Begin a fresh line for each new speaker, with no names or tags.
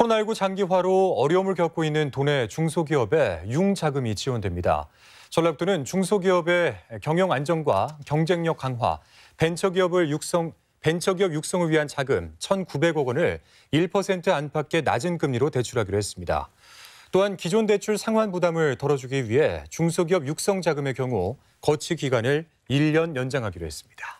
코로나19 장기화로 어려움을 겪고 있는 도내 중소기업에 융자금이 지원됩니다. 전략도는 중소기업의 경영 안정과 경쟁력 강화, 벤처기업을 육성, 벤처기업 육성을 위한 자금 1,900억 원을 1% 안팎의 낮은 금리로 대출하기로 했습니다. 또한 기존 대출 상환 부담을 덜어주기 위해 중소기업 육성 자금의 경우 거치 기간을 1년 연장하기로 했습니다.